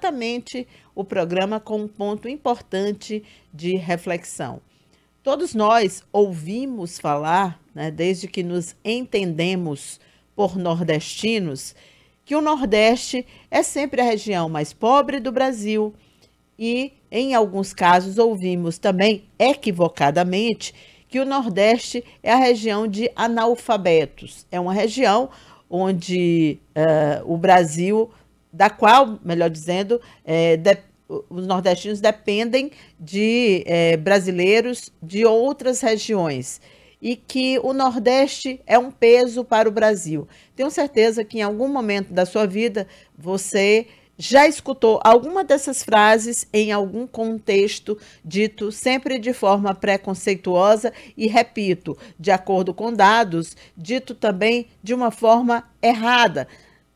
exatamente o programa com um ponto importante de reflexão. Todos nós ouvimos falar, né, desde que nos entendemos por nordestinos, que o Nordeste é sempre a região mais pobre do Brasil e, em alguns casos, ouvimos também equivocadamente que o Nordeste é a região de analfabetos. É uma região onde uh, o Brasil da qual, melhor dizendo, é, de, os nordestinos dependem de é, brasileiros de outras regiões e que o Nordeste é um peso para o Brasil. Tenho certeza que em algum momento da sua vida você já escutou alguma dessas frases em algum contexto dito sempre de forma preconceituosa e, repito, de acordo com dados, dito também de uma forma errada,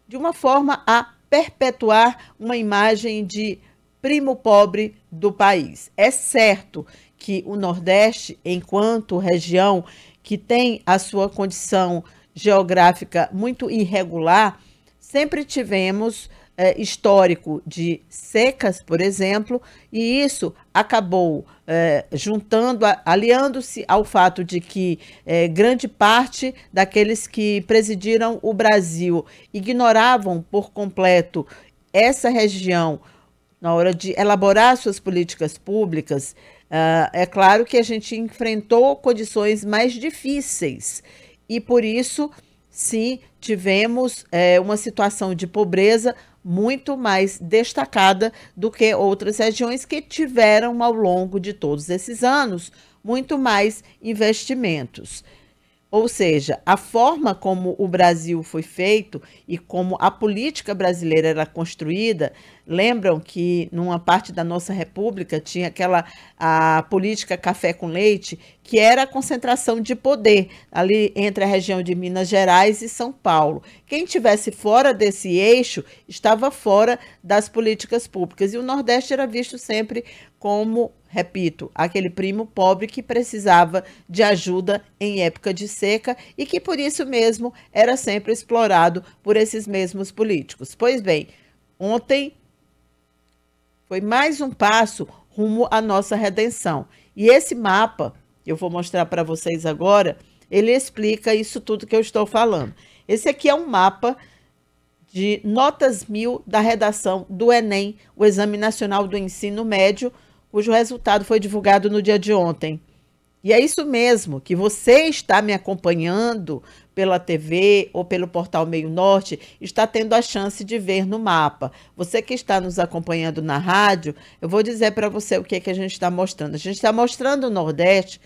de uma forma a perpetuar uma imagem de primo pobre do país. É certo que o Nordeste, enquanto região que tem a sua condição geográfica muito irregular, sempre tivemos é, histórico de secas, por exemplo, e isso acabou é, juntando, aliando-se ao fato de que é, grande parte daqueles que presidiram o Brasil ignoravam por completo essa região na hora de elaborar suas políticas públicas. é, é claro que a gente enfrentou condições mais difíceis e por isso sim tivemos é, uma situação de pobreza muito mais destacada do que outras regiões que tiveram ao longo de todos esses anos muito mais investimentos. Ou seja, a forma como o Brasil foi feito e como a política brasileira era construída, lembram que numa parte da nossa república tinha aquela a política café com leite, que era a concentração de poder ali entre a região de Minas Gerais e São Paulo. Quem tivesse fora desse eixo estava fora das políticas públicas e o Nordeste era visto sempre como repito, aquele primo pobre que precisava de ajuda em época de seca e que por isso mesmo era sempre explorado por esses mesmos políticos. Pois bem, ontem foi mais um passo rumo à nossa redenção. E esse mapa, eu vou mostrar para vocês agora, ele explica isso tudo que eu estou falando. Esse aqui é um mapa de notas mil da redação do Enem, o Exame Nacional do Ensino Médio, cujo resultado foi divulgado no dia de ontem. E é isso mesmo, que você está me acompanhando pela TV ou pelo portal Meio Norte, está tendo a chance de ver no mapa. Você que está nos acompanhando na rádio, eu vou dizer para você o que, é que a gente está mostrando. A gente está mostrando o Nordeste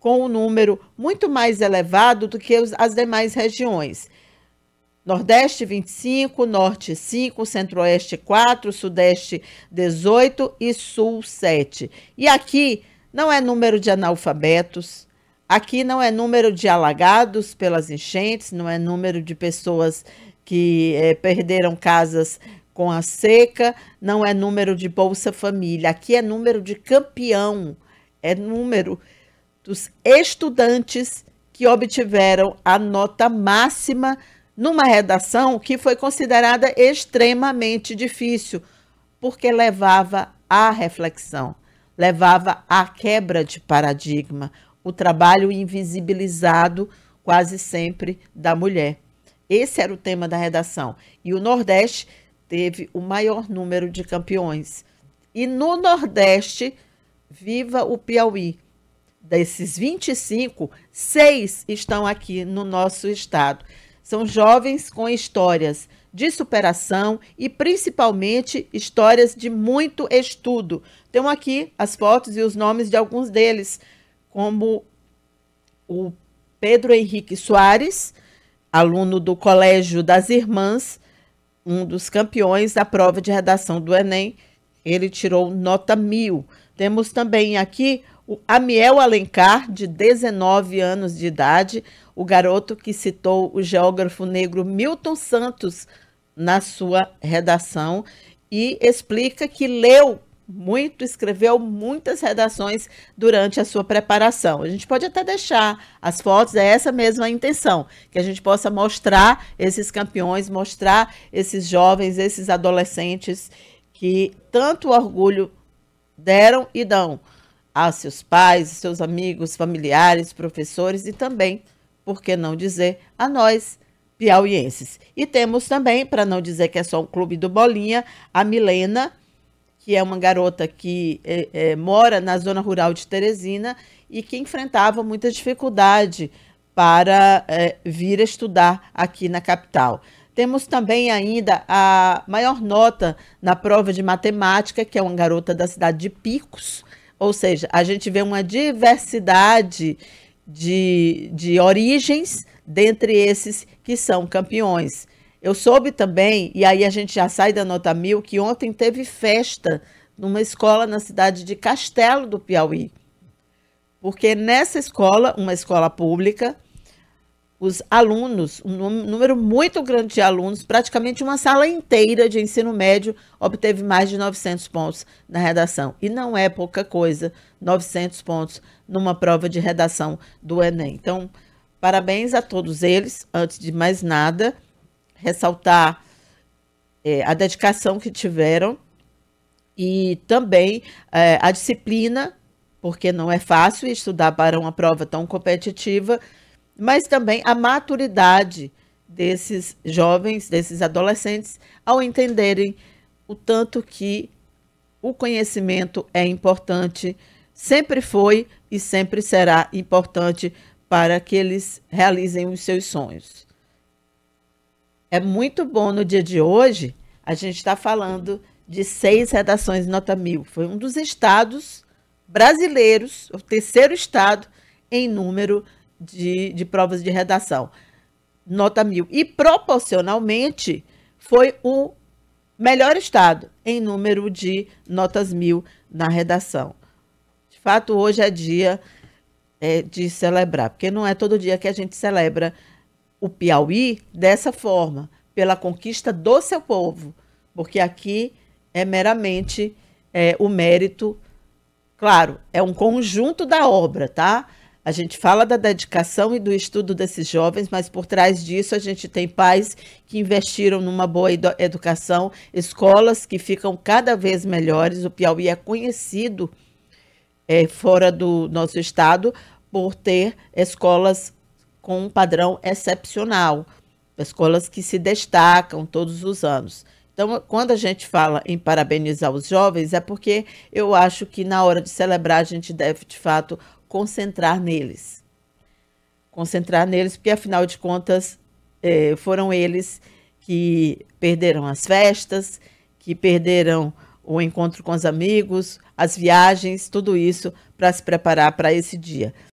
com um número muito mais elevado do que as demais regiões. Nordeste 25, Norte 5, Centro-Oeste 4, Sudeste 18 e Sul 7. E aqui não é número de analfabetos, aqui não é número de alagados pelas enchentes, não é número de pessoas que é, perderam casas com a seca, não é número de Bolsa Família, aqui é número de campeão, é número dos estudantes que obtiveram a nota máxima numa redação que foi considerada extremamente difícil, porque levava à reflexão, levava à quebra de paradigma, o trabalho invisibilizado quase sempre da mulher. Esse era o tema da redação. E o Nordeste teve o maior número de campeões. E no Nordeste, viva o Piauí. Desses 25, seis estão aqui no nosso estado. São jovens com histórias de superação e principalmente histórias de muito estudo. Tenho aqui as fotos e os nomes de alguns deles, como o Pedro Henrique Soares, aluno do Colégio das Irmãs, um dos campeões da prova de redação do Enem. Ele tirou nota mil. Temos também aqui o Amiel Alencar, de 19 anos de idade, o garoto que citou o geógrafo negro Milton Santos na sua redação e explica que leu muito, escreveu muitas redações durante a sua preparação. A gente pode até deixar as fotos, é essa mesma a intenção, que a gente possa mostrar esses campeões, mostrar esses jovens, esses adolescentes que tanto orgulho deram e dão a seus pais, seus amigos, familiares, professores e também por que não dizer a nós, piauienses. E temos também, para não dizer que é só um clube do Bolinha, a Milena, que é uma garota que é, é, mora na zona rural de Teresina e que enfrentava muita dificuldade para é, vir estudar aqui na capital. Temos também ainda a maior nota na prova de matemática, que é uma garota da cidade de Picos, ou seja, a gente vê uma diversidade de, de origens dentre esses que são campeões. Eu soube também, e aí a gente já sai da nota mil, que ontem teve festa numa escola na cidade de Castelo do Piauí. Porque nessa escola, uma escola pública, os alunos, um número muito grande de alunos, praticamente uma sala inteira de ensino médio obteve mais de 900 pontos na redação. E não é pouca coisa, 900 pontos numa prova de redação do Enem. Então, parabéns a todos eles. Antes de mais nada, ressaltar é, a dedicação que tiveram e também é, a disciplina, porque não é fácil estudar para uma prova tão competitiva mas também a maturidade desses jovens, desses adolescentes, ao entenderem o tanto que o conhecimento é importante, sempre foi e sempre será importante para que eles realizem os seus sonhos. É muito bom no dia de hoje, a gente está falando de seis redações nota mil. Foi um dos estados brasileiros, o terceiro estado em número de, de provas de redação. Nota mil. E proporcionalmente foi o melhor estado em número de notas mil na redação. De fato, hoje é dia é, de celebrar, porque não é todo dia que a gente celebra o Piauí dessa forma, pela conquista do seu povo, porque aqui é meramente é, o mérito. Claro, é um conjunto da obra, tá? A gente fala da dedicação e do estudo desses jovens, mas por trás disso a gente tem pais que investiram numa boa educação, escolas que ficam cada vez melhores. O Piauí é conhecido é, fora do nosso estado por ter escolas com um padrão excepcional, escolas que se destacam todos os anos. Então, quando a gente fala em parabenizar os jovens, é porque eu acho que na hora de celebrar a gente deve, de fato, concentrar neles. Concentrar neles, porque afinal de contas é, foram eles que perderam as festas, que perderam o encontro com os amigos, as viagens, tudo isso para se preparar para esse dia.